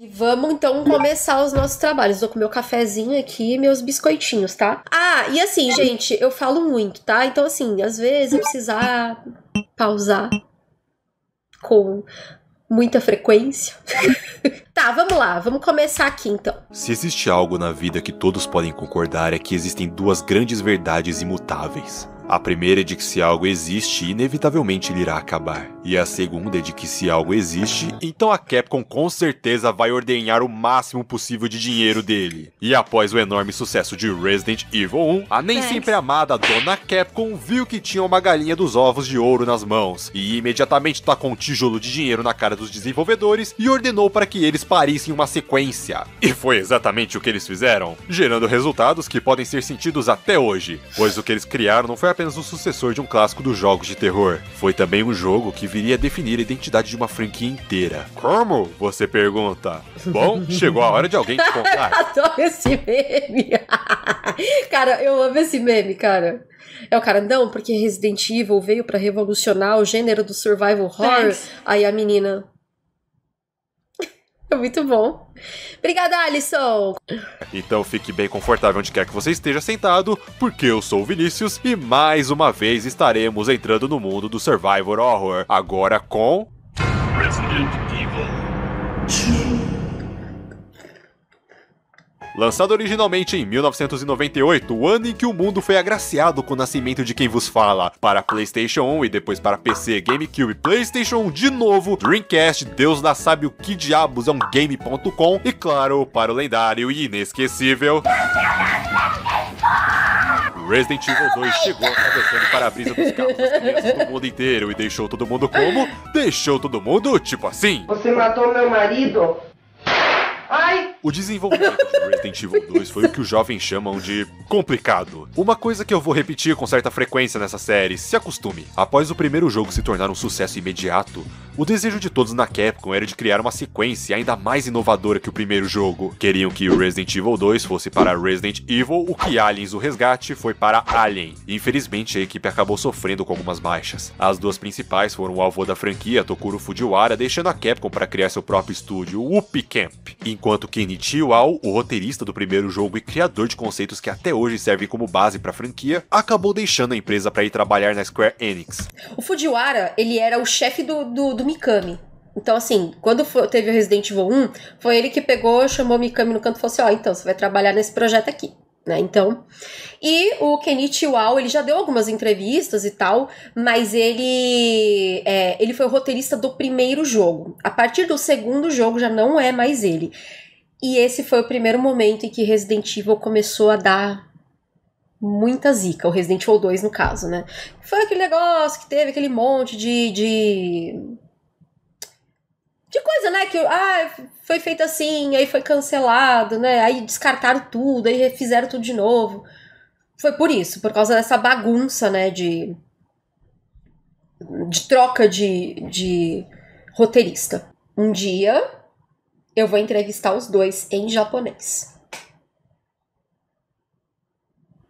E vamos então começar os nossos trabalhos. Vou com meu cafezinho aqui e meus biscoitinhos, tá? Ah, e assim, gente, eu falo muito, tá? Então, assim, às vezes eu precisar pausar com muita frequência. tá, vamos lá, vamos começar aqui então. Se existe algo na vida que todos podem concordar é que existem duas grandes verdades imutáveis. A primeira é de que se algo existe, inevitavelmente ele irá acabar. E a segunda é de que se algo existe, então a Capcom com certeza vai ordenhar o máximo possível de dinheiro dele. E após o enorme sucesso de Resident Evil 1, a nem sempre amada Dona Capcom viu que tinha uma galinha dos ovos de ouro nas mãos e imediatamente tacou um tijolo de dinheiro na cara dos desenvolvedores e ordenou para que eles parissem uma sequência. E foi exatamente o que eles fizeram, gerando resultados que podem ser sentidos até hoje, pois o que eles criaram não foi apenas um sucessor de um clássico dos jogos de terror. Foi também um jogo que viria a definir a identidade de uma franquia inteira. Como? Você pergunta. Bom, chegou a hora de alguém te contar. eu adoro esse meme. cara, eu amo esse meme, cara. É o cara, não, porque Resident Evil veio para revolucionar o gênero do survival horror. Thanks. Aí a menina, é muito bom. Obrigada, Alisson! Então fique bem confortável onde quer que você esteja sentado, porque eu sou o Vinícius e mais uma vez estaremos entrando no mundo do Survivor Horror. Agora com. Resident Evil 2. Lançado originalmente em 1998, o ano em que o mundo foi agraciado com o nascimento de quem vos fala, para PlayStation 1 e depois para PC, GameCube, PlayStation 1 de novo, Dreamcast, Deus da sabe o que diabos é um game.com e claro, para o lendário e inesquecível. Resident Evil 2 chegou atravessando para-brisa dos carros das crianças do mundo inteiro e deixou todo mundo como? Deixou todo mundo tipo assim. Você matou meu marido? Ai! O desenvolvimento de Resident Evil 2 foi o que os jovens chamam de complicado. Uma coisa que eu vou repetir com certa frequência nessa série, se acostume. Após o primeiro jogo se tornar um sucesso imediato, o desejo de todos na Capcom era de criar uma sequência ainda mais inovadora que o primeiro jogo. Queriam que Resident Evil 2 fosse para Resident Evil, o que Aliens o Resgate foi para Alien. Infelizmente, a equipe acabou sofrendo com algumas baixas. As duas principais foram o avô da franquia, Tokuro Fujiwara, deixando a Capcom para criar seu próprio estúdio, o Whoop Camp. Enquanto Kenichi Wao, o roteirista do primeiro jogo e criador de conceitos que até hoje servem como base para a franquia, acabou deixando a empresa para ir trabalhar na Square Enix. O Fujiwara, ele era o chefe do, do, do Mikami. Então, assim, quando foi, teve o Resident Evil 1, foi ele que pegou, chamou o Mikami no canto e falou assim: ó, oh, então, você vai trabalhar nesse projeto aqui. Né? Então, e o Kenichi Wao, ele já deu algumas entrevistas e tal, mas ele é, ele foi o roteirista do primeiro jogo. A partir do segundo jogo já não é mais ele. E esse foi o primeiro momento em que Resident Evil começou a dar muita zica, o Resident Evil 2 no caso, né? Foi aquele negócio que teve aquele monte de, de que ah, foi feito assim, aí foi cancelado, né? Aí descartaram tudo, aí fizeram tudo de novo. Foi por isso, por causa dessa bagunça, né, de de troca de, de roteirista. Um dia eu vou entrevistar os dois em japonês.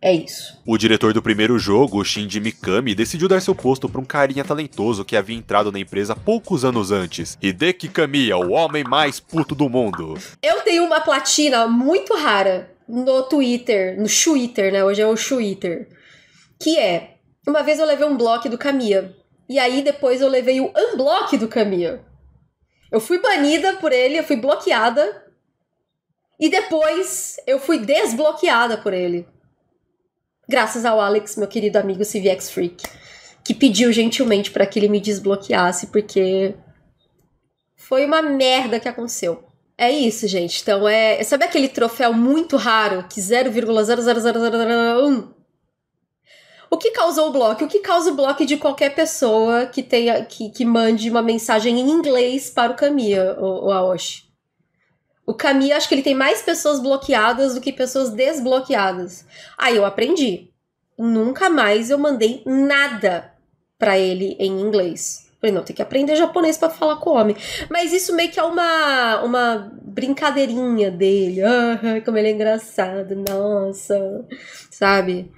É isso. O diretor do primeiro jogo, Shinji Mikami, decidiu dar seu posto para um carinha talentoso que havia entrado na empresa poucos anos antes. Hideki Kamiya, o homem mais puto do mundo. Eu tenho uma platina muito rara no Twitter, no Twitter, né? Hoje é o Twitter. Que é, uma vez eu levei um bloco do Kamiya. E aí depois eu levei o unblock do Kamiya. Eu fui banida por ele, eu fui bloqueada. E depois eu fui desbloqueada por ele graças ao Alex, meu querido amigo CVX Freak, que pediu gentilmente para que ele me desbloqueasse, porque foi uma merda que aconteceu. É isso, gente. Então é. Sabe aquele troféu muito raro que 0,00001? O que causou o bloco? O que causa o bloco de qualquer pessoa que tenha que, que mande uma mensagem em inglês para o Kamiya, o, o Aoshi? O Camille, acho que ele tem mais pessoas bloqueadas do que pessoas desbloqueadas. Aí eu aprendi. Nunca mais eu mandei nada para ele em inglês. Falei, não, tem que aprender japonês para falar com o homem. Mas isso meio que é uma, uma brincadeirinha dele. Ah, como ele é engraçado, nossa. Sabe?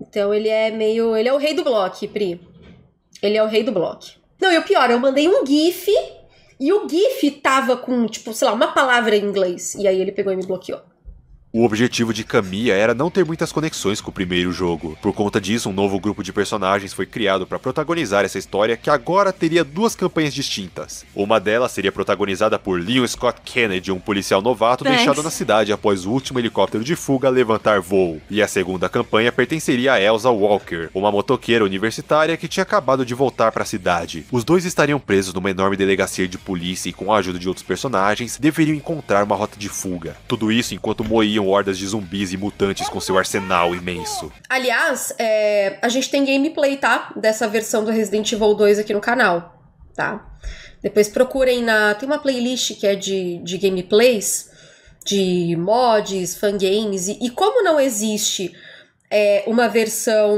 Então ele é meio. Ele é o rei do bloco, Pri. Ele é o rei do bloco. Não, e o pior, eu mandei um GIF e o GIF tava com, tipo, sei lá, uma palavra em inglês. E aí ele pegou e me bloqueou. O objetivo de Camilla era não ter muitas conexões com o primeiro jogo. Por conta disso, um novo grupo de personagens foi criado para protagonizar essa história que agora teria duas campanhas distintas. Uma delas seria protagonizada por Leon Scott Kennedy, um policial novato Thanks. deixado na cidade após o último helicóptero de fuga levantar voo. E a segunda campanha pertenceria a Elsa Walker, uma motoqueira universitária que tinha acabado de voltar para a cidade. Os dois estariam presos numa enorme delegacia de polícia e com a ajuda de outros personagens, deveriam encontrar uma rota de fuga. Tudo isso enquanto moíam invadiam hordas de zumbis e mutantes com seu arsenal imenso. Aliás, é, a gente tem gameplay, tá? Dessa versão do Resident Evil 2 aqui no canal, tá? Depois procurem na. Tem uma playlist que é de, de gameplays, de mods, fangames, e, e como não existe é, uma versão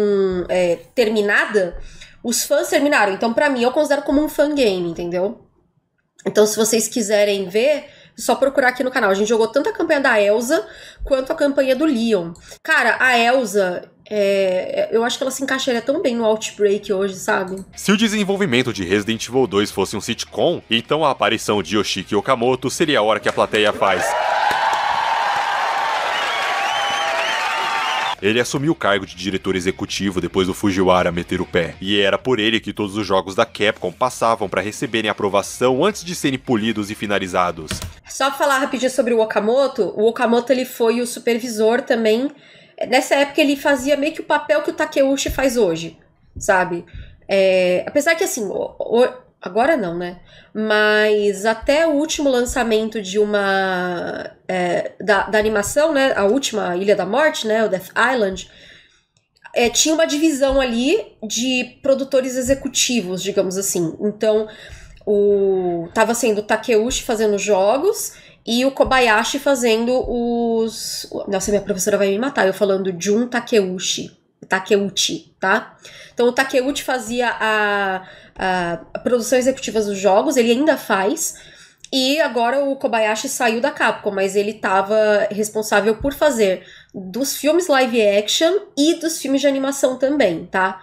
é, terminada, os fãs terminaram. Então, para mim, eu considero como um fangame, entendeu? Então, se vocês quiserem ver só procurar aqui no canal. A gente jogou tanto a campanha da Elsa quanto a campanha do Leon. Cara, a Elsa, é, eu acho que ela se encaixaria tão bem no Outbreak hoje, sabe? Se o desenvolvimento de Resident Evil 2 fosse um sitcom, então a aparição de Yoshiki Okamoto seria a hora que a plateia faz. Ele assumiu o cargo de diretor executivo depois do Fujiwara meter o pé, e era por ele que todos os jogos da Capcom passavam para receberem aprovação antes de serem polidos e finalizados. Só falar rapidinho sobre o Okamoto, o Okamoto ele foi o supervisor também. Nessa época ele fazia meio que o papel que o Takeuchi faz hoje, sabe? É, apesar que assim, o, o, agora não, né? Mas até o último lançamento de uma. É, da, da, animação, né? A última Ilha da Morte, né? O Death Island. É, tinha uma divisão ali de produtores executivos, digamos assim. Então, o tava sendo o Takeuchi fazendo jogos e o Kobayashi fazendo os. Nossa, minha professora vai me matar eu falando Jun Takeuchi. Takeuchi, tá? Então o Takeuchi fazia a, a, a produção executiva dos jogos, ele ainda faz, e agora o Kobayashi saiu da Capcom, mas ele estava responsável por fazer dos filmes live action e dos filmes de animação também, tá?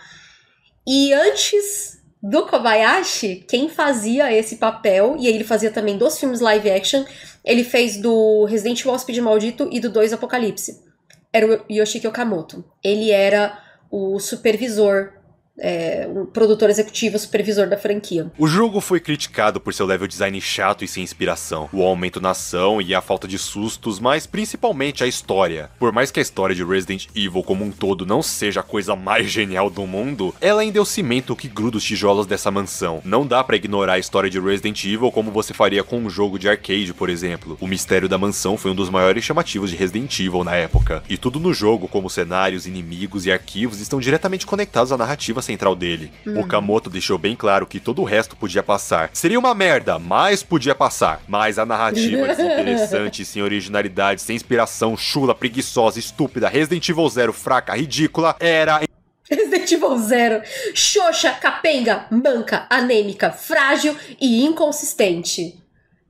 E antes do Kobayashi, quem fazia esse papel, e ele fazia também dos filmes live action, ele fez do Resident Evil Hóspede Maldito e do 2 Apocalipse era o Yoshiki Okamoto. Ele era o supervisor é, um produtor executivo, supervisor da franquia. O jogo foi criticado por seu level design chato e sem inspiração, o aumento na ação e a falta de sustos, mas principalmente a história. Por mais que a história de Resident Evil como um todo não seja a coisa mais genial do mundo, ela ainda é o cimento que gruda os tijolos dessa mansão. Não dá para ignorar a história de Resident Evil como você faria com um jogo de arcade, por exemplo. O mistério da mansão foi um dos maiores chamativos de Resident Evil na época, e tudo no jogo, como cenários, inimigos e arquivos, estão diretamente conectados à narrativa central dele. Uhum. Okamoto deixou bem claro que todo o resto podia passar. Seria uma merda, mas podia passar. Mas a narrativa é desinteressante, sem originalidade, sem inspiração, chula, preguiçosa, estúpida, Resident Evil Zero, fraca, ridícula, era Resident Evil Zero, xoxa, capenga, manca, anêmica, frágil e inconsistente.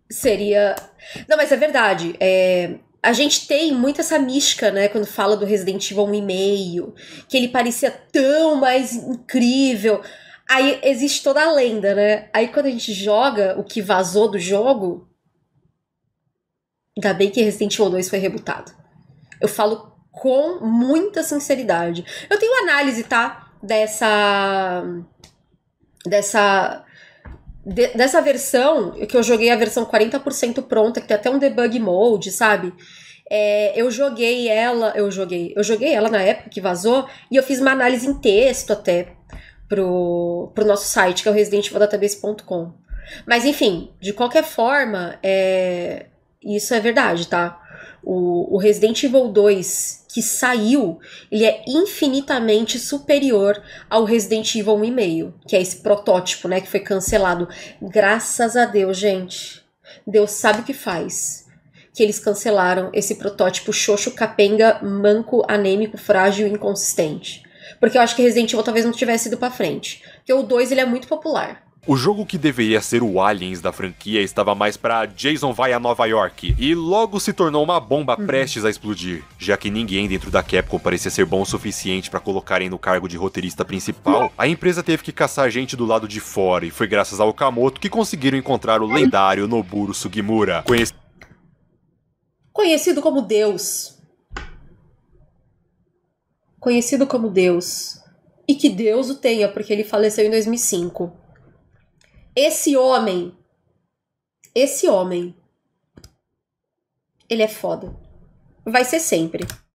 Seria. Não, mas é verdade. É a gente tem muito essa mística, né, quando fala do Resident Evil 1,5, que ele parecia tão mais incrível. Aí existe toda a lenda, né? Aí quando a gente joga o que vazou do jogo, ainda bem que Resident Evil 2 foi rebutado. Eu falo com muita sinceridade. Eu tenho análise, tá, dessa dessa de, dessa versão, que eu joguei a versão 40% pronta, que tem até um debug mode, sabe? É, eu joguei ela, eu joguei, eu joguei ela na época que vazou, e eu fiz uma análise em texto até pro, pro nosso site, que é o residentevildatabase.com. Mas enfim, de qualquer forma, é, isso é verdade, tá? o, o Resident Evil 2 que saiu, ele é infinitamente superior ao Resident Evil 1,5, que é esse protótipo, né, que foi cancelado. Graças a Deus, gente. Deus sabe o que faz. Que eles cancelaram esse protótipo xoxo, capenga, manco, anêmico, frágil e inconsistente. Porque eu acho que Resident Evil talvez não tivesse ido pra frente. Porque o 2 ele é muito popular. O jogo que deveria ser o Aliens da franquia estava mais para Jason vai a Nova York e logo se tornou uma bomba uhum. prestes a explodir, já que ninguém dentro da Capcom parecia ser bom o suficiente para colocarem no cargo de roteirista principal. A empresa teve que caçar gente do lado de fora e foi graças ao Okamoto que conseguiram encontrar o hum. lendário Noburo Sugimura, conhecido como Deus. Conhecido como Deus. E que Deus o tenha, porque ele faleceu em 2005. Esse homem. Esse homem. Ele é foda. Vai ser sempre.